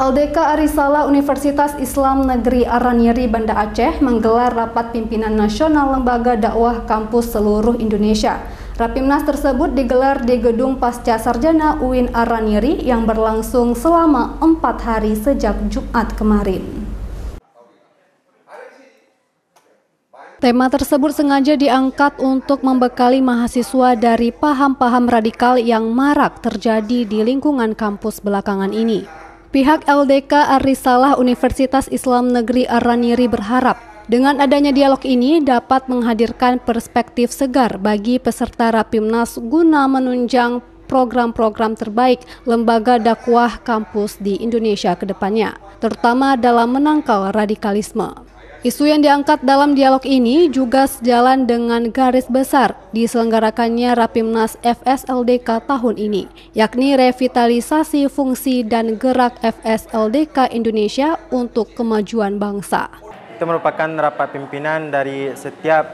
Aldeka Arisala Universitas Islam Negeri Aranyeri Banda Aceh menggelar rapat pimpinan nasional lembaga dakwah kampus seluruh Indonesia. Rapimnas tersebut digelar di Gedung Pasca Sarjana UIN Aranyeri yang berlangsung selama empat hari sejak Jumat kemarin. Tema tersebut sengaja diangkat untuk membekali mahasiswa dari paham-paham radikal yang marak terjadi di lingkungan kampus belakangan ini. Pihak LDK Arisalah Universitas Islam Negeri Araniri berharap dengan adanya dialog ini dapat menghadirkan perspektif segar bagi peserta Rapimnas guna menunjang program-program terbaik lembaga dakwah kampus di Indonesia ke depannya, terutama dalam menangkal radikalisme. Isu yang diangkat dalam dialog ini juga sejalan dengan garis besar diselenggarakannya Rapimnas FSLDK tahun ini, yakni revitalisasi fungsi dan gerak FSLDK Indonesia untuk kemajuan bangsa. Itu merupakan rapat pimpinan dari setiap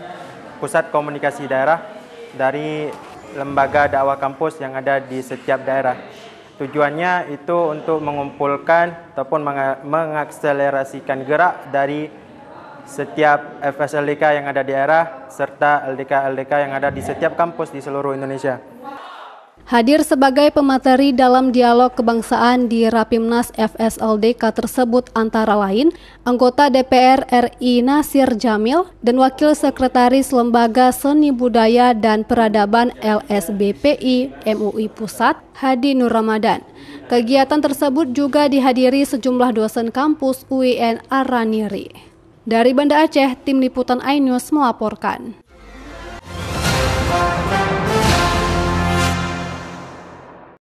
pusat komunikasi daerah dari lembaga dakwah kampus yang ada di setiap daerah. Tujuannya itu untuk mengumpulkan ataupun mengakselerasikan gerak dari setiap FSLDK yang ada di daerah serta LDK-LDK yang ada di setiap kampus di seluruh Indonesia. Hadir sebagai pemateri dalam dialog kebangsaan di Rapimnas FSLDK tersebut antara lain anggota DPR RI Nasir Jamil dan Wakil Sekretaris Lembaga Seni Budaya dan Peradaban LSBPI MUI Pusat Hadi Nur Ramadan. Kegiatan tersebut juga dihadiri sejumlah dosen kampus UIN Araniri. Dari Banda Aceh, tim liputan iNews melaporkan.